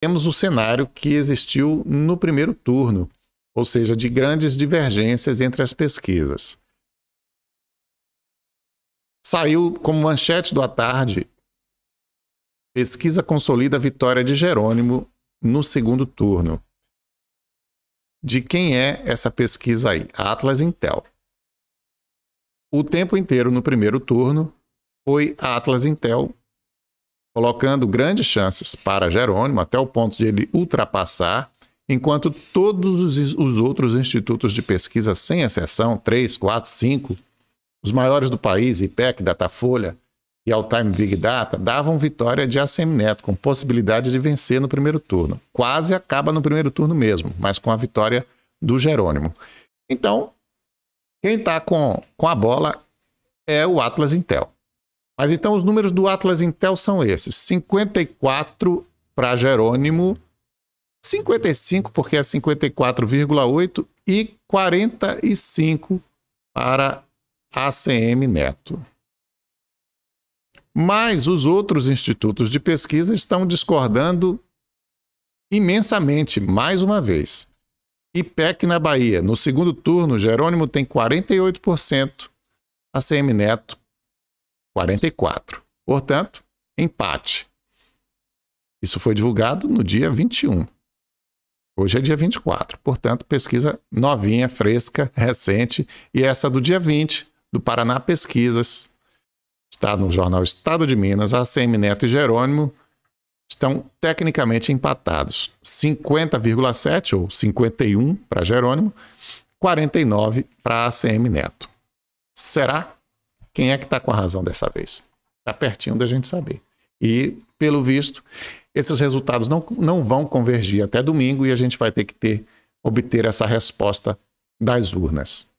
temos o cenário que existiu no primeiro turno, ou seja, de grandes divergências entre as pesquisas. Saiu como manchete do à tarde: pesquisa consolida a vitória de Jerônimo no segundo turno. De quem é essa pesquisa aí? Atlas Intel. O tempo inteiro no primeiro turno foi Atlas Intel colocando grandes chances para Jerônimo até o ponto de ele ultrapassar, enquanto todos os outros institutos de pesquisa, sem exceção, 3, 4, 5, os maiores do país, IPEC, Datafolha e All Time Big Data, davam vitória de ACM Neto, com possibilidade de vencer no primeiro turno. Quase acaba no primeiro turno mesmo, mas com a vitória do Jerônimo. Então, quem está com, com a bola é o Atlas Intel. Mas então os números do Atlas Intel são esses: 54 para Jerônimo, 55 porque é 54,8 e 45 para ACM Neto. Mas os outros institutos de pesquisa estão discordando imensamente, mais uma vez. IPEC na Bahia, no segundo turno, Jerônimo tem 48%, ACM Neto 44. Portanto, empate. Isso foi divulgado no dia 21. Hoje é dia 24, portanto, pesquisa novinha, fresca, recente, e essa do dia 20, do Paraná Pesquisas. Está no jornal Estado de Minas, ACM Neto e Jerônimo estão tecnicamente empatados. 50,7 ou 51 para Jerônimo, 49 para ACM Neto. Será quem é que está com a razão dessa vez? Está pertinho da gente saber. E, pelo visto, esses resultados não, não vão convergir até domingo e a gente vai ter que ter, obter essa resposta das urnas.